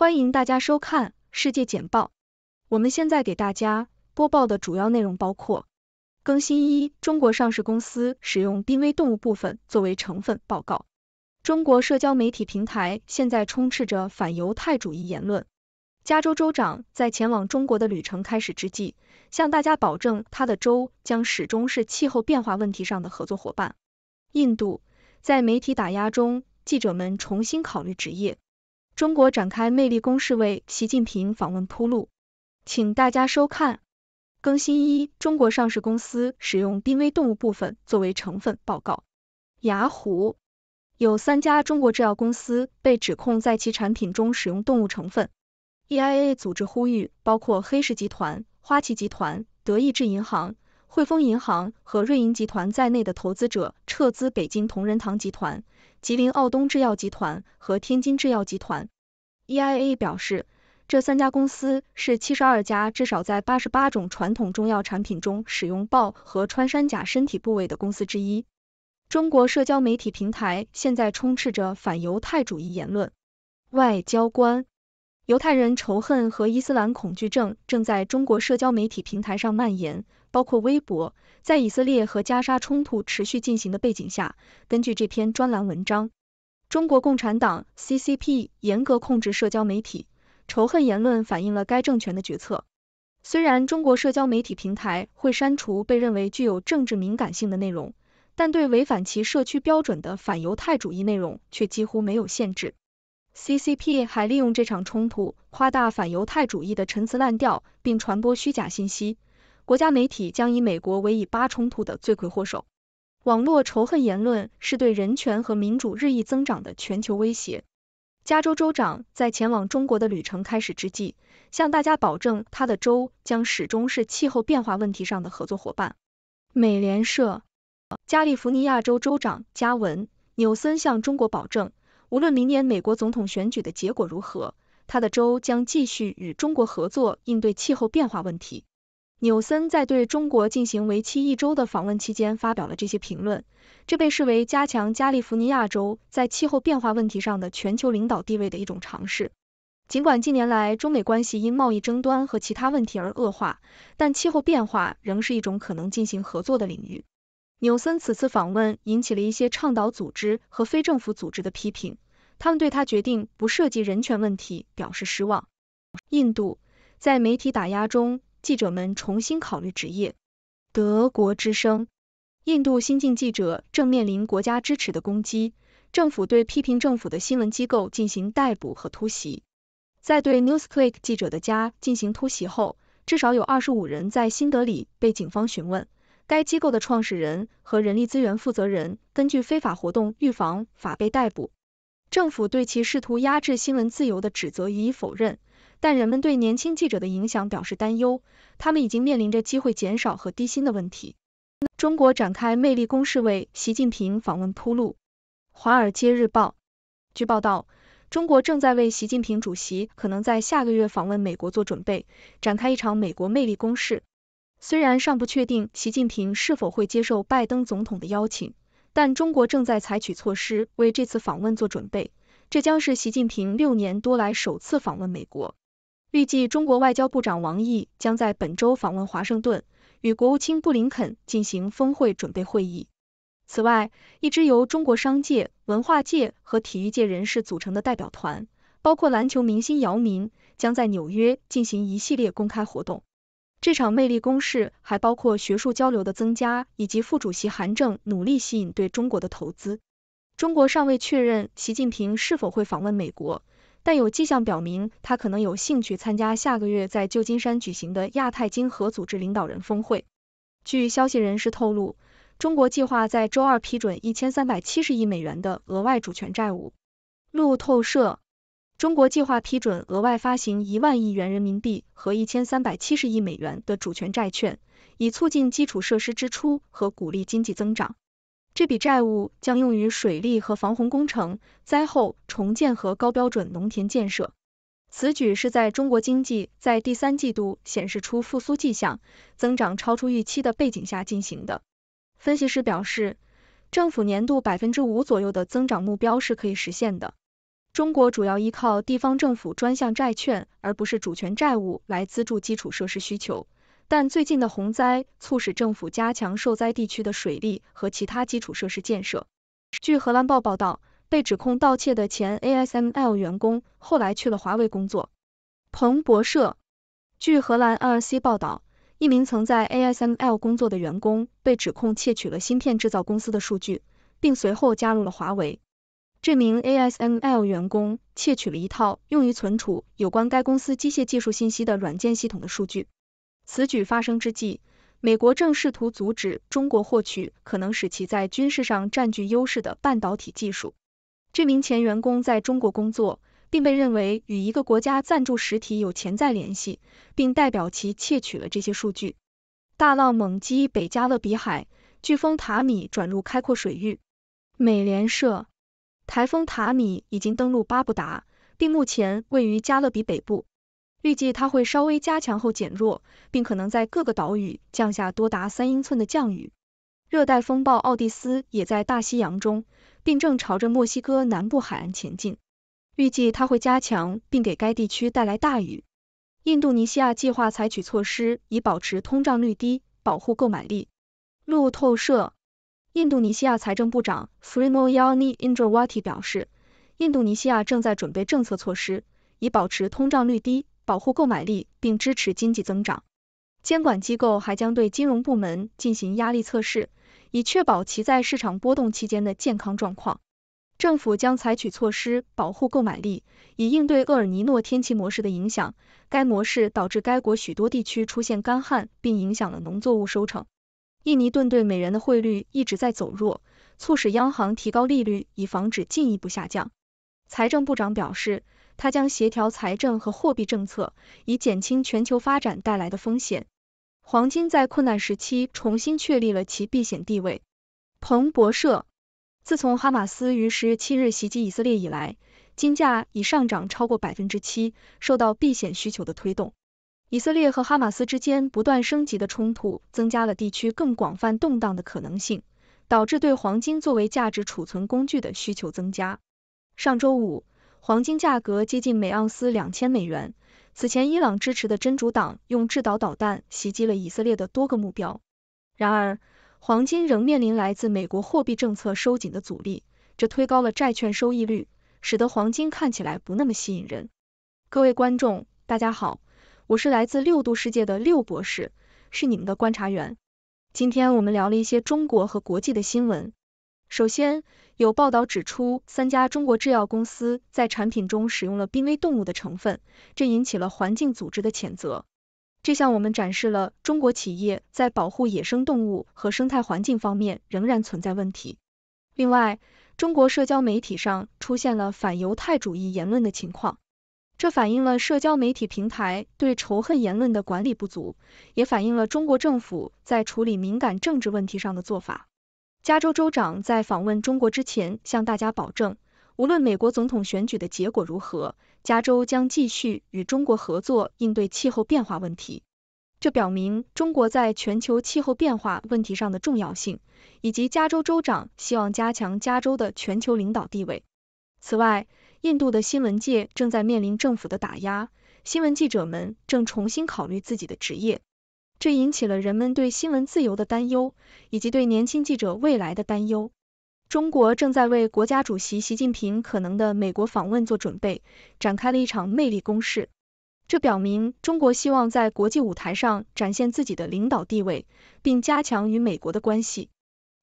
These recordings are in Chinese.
欢迎大家收看世界简报。我们现在给大家播报的主要内容包括：更新一，中国上市公司使用濒危动物部分作为成分报告；中国社交媒体平台现在充斥着反犹太主义言论；加州州长在前往中国的旅程开始之际，向大家保证他的州将始终是气候变化问题上的合作伙伴；印度在媒体打压中，记者们重新考虑职业。中国展开魅力攻势为习近平访问铺路，请大家收看更新一。中国上市公司使用濒危动物部分作为成分报告。雅虎有三家中国制药公司被指控在其产品中使用动物成分。EIA 组织呼吁包括黑石集团、花旗集团、德意志银行、汇丰银行和瑞银集团在内的投资者撤资北京同仁堂集团。吉林敖东制药集团和天津制药集团，EIA 表示，这三家公司是七十二家至少在八十八种传统中药产品中使用豹和穿山甲身体部位的公司之一。中国社交媒体平台现在充斥着反犹太主义言论。外交官。犹太人仇恨和伊斯兰恐惧症正在中国社交媒体平台上蔓延，包括微博。在以色列和加沙冲突持续进行的背景下，根据这篇专栏文章，中国共产党 （CCP） 严格控制社交媒体，仇恨言论反映了该政权的决策。虽然中国社交媒体平台会删除被认为具有政治敏感性的内容，但对违反其社区标准的反犹太主义内容却几乎没有限制。C C P 还利用这场冲突夸大反犹太主义的陈词滥调，并传播虚假信息。国家媒体将以美国为以巴冲突的罪魁祸首。网络仇恨言论是对人权和民主日益增长的全球威胁。加州州长在前往中国的旅程开始之际，向大家保证他的州将始终是气候变化问题上的合作伙伴。美联社，加利福尼亚州州长加文·纽森向中国保证。无论明年美国总统选举的结果如何，他的州将继续与中国合作应对气候变化问题。纽森在对中国进行为期一周的访问期间发表了这些评论，这被视为加强加利福尼亚州在气候变化问题上的全球领导地位的一种尝试。尽管近年来中美关系因贸易争端和其他问题而恶化，但气候变化仍是一种可能进行合作的领域。纽森此次访问引起了一些倡导组织和非政府组织的批评，他们对他决定不涉及人权问题表示失望。印度在媒体打压中，记者们重新考虑职业。德国之声：印度新晋记者正面临国家支持的攻击，政府对批评政府的新闻机构进行逮捕和突袭。在对 NewsClick 记者的家进行突袭后，至少有二十五人在新德里被警方询问。该机构的创始人和人力资源负责人根据非法活动预防法被逮捕。政府对其试图压制新闻自由的指责予以否认，但人们对年轻记者的影响表示担忧，他们已经面临着机会减少和低薪的问题。中国展开魅力攻势为习近平访问铺路。华尔街日报据报道，中国正在为习近平主席可能在下个月访问美国做准备，展开一场美国魅力攻势。虽然尚不确定习近平是否会接受拜登总统的邀请，但中国正在采取措施为这次访问做准备。这将是习近平六年多来首次访问美国。预计中国外交部长王毅将在本周访问华盛顿，与国务卿布林肯进行峰会准备会议。此外，一支由中国商界、文化界和体育界人士组成的代表团，包括篮球明星姚明，将在纽约进行一系列公开活动。这场魅力攻势还包括学术交流的增加，以及副主席韩正努力吸引对中国的投资。中国尚未确认习近平是否会访问美国，但有迹象表明他可能有兴趣参加下个月在旧金山举行的亚太经合组织领导人峰会。据消息人士透露，中国计划在周二批准一千三百七十亿美元的额外主权债务。路透社。中国计划批准额外发行一万亿元人民币和一千三百七十亿美元的主权债券，以促进基础设施支出和鼓励经济增长。这笔债务将用于水利和防洪工程、灾后重建和高标准农田建设。此举是在中国经济在第三季度显示出复苏迹象、增长超出预期的背景下进行的。分析师表示，政府年度百分之五左右的增长目标是可以实现的。中国主要依靠地方政府专项债券，而不是主权债务来资助基础设施需求。但最近的洪灾促使政府加强受灾地区的水利和其他基础设施建设。据荷兰报报道，被指控盗窃的前 ASML 员工后来去了华为工作。彭博社，据荷兰 NRC 报道，一名曾在 ASML 工作的员工被指控窃取了芯片制造公司的数据，并随后加入了华为。这名 ASML 员工窃取了一套用于存储有关该公司机械技术信息的软件系统的数据。此举发生之际，美国正试图阻止中国获取可能使其在军事上占据优势的半导体技术。这名前员工在中国工作，并被认为与一个国家赞助实体有潜在联系，并代表其窃取了这些数据。大浪猛击北加勒比海，飓风塔米转入开阔水域。美联社。台风塔米已经登陆巴布达，并目前位于加勒比北部。预计它会稍微加强后减弱，并可能在各个岛屿降下多达三英寸的降雨。热带风暴奥蒂斯也在大西洋中，并正朝着墨西哥南部海岸前进。预计它会加强，并给该地区带来大雨。印度尼西亚计划采取措施以保持通胀率低，保护购买力。路透社。印度尼西亚财政部长 Frimo Yoni Indrawati 表示，印度尼西亚正在准备政策措施，以保持通胀率低，保护购买力，并支持经济增长。监管机构还将对金融部门进行压力测试，以确保其在市场波动期间的健康状况。政府将采取措施保护购买力，以应对厄尔尼诺天气模式的影响。该模式导致该国许多地区出现干旱，并影响了农作物收成。印尼盾对美元的汇率一直在走弱，促使央行提高利率以防止进一步下降。财政部长表示，他将协调财政和货币政策，以减轻全球发展带来的风险。黄金在困难时期重新确立了其避险地位。彭博社，自从哈马斯于十月七日袭击以色列以来，金价已上涨超过百分之七，受到避险需求的推动。以色列和哈马斯之间不断升级的冲突增加了地区更广泛动荡的可能性，导致对黄金作为价值储存工具的需求增加。上周五，黄金价格接近每盎司两千美元。此前，伊朗支持的真主党用制导导弹袭击了以色列的多个目标。然而，黄金仍面临来自美国货币政策收紧的阻力，这推高了债券收益率，使得黄金看起来不那么吸引人。各位观众，大家好。我是来自六度世界的六博士，是你们的观察员。今天我们聊了一些中国和国际的新闻。首先，有报道指出三家中国制药公司在产品中使用了濒危动物的成分，这引起了环境组织的谴责。这向我们展示了中国企业在保护野生动物和生态环境方面仍然存在问题。另外，中国社交媒体上出现了反犹太主义言论的情况。这反映了社交媒体平台对仇恨言论的管理不足，也反映了中国政府在处理敏感政治问题上的做法。加州州长在访问中国之前向大家保证，无论美国总统选举的结果如何，加州将继续与中国合作应对气候变化问题。这表明中国在全球气候变化问题上的重要性，以及加州州长希望加强加州的全球领导地位。此外，印度的新闻界正在面临政府的打压，新闻记者们正重新考虑自己的职业，这引起了人们对新闻自由的担忧以及对年轻记者未来的担忧。中国正在为国家主席习近平可能的美国访问做准备，展开了一场魅力攻势。这表明中国希望在国际舞台上展现自己的领导地位，并加强与美国的关系。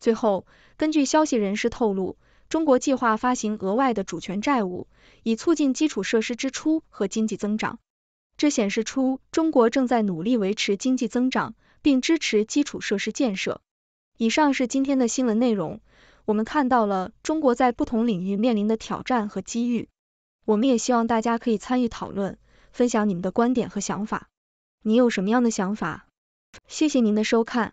最后，根据消息人士透露。中国计划发行额外的主权债务，以促进基础设施支出和经济增长。这显示出中国正在努力维持经济增长，并支持基础设施建设。以上是今天的新闻内容，我们看到了中国在不同领域面临的挑战和机遇。我们也希望大家可以参与讨论，分享你们的观点和想法。你有什么样的想法？谢谢您的收看。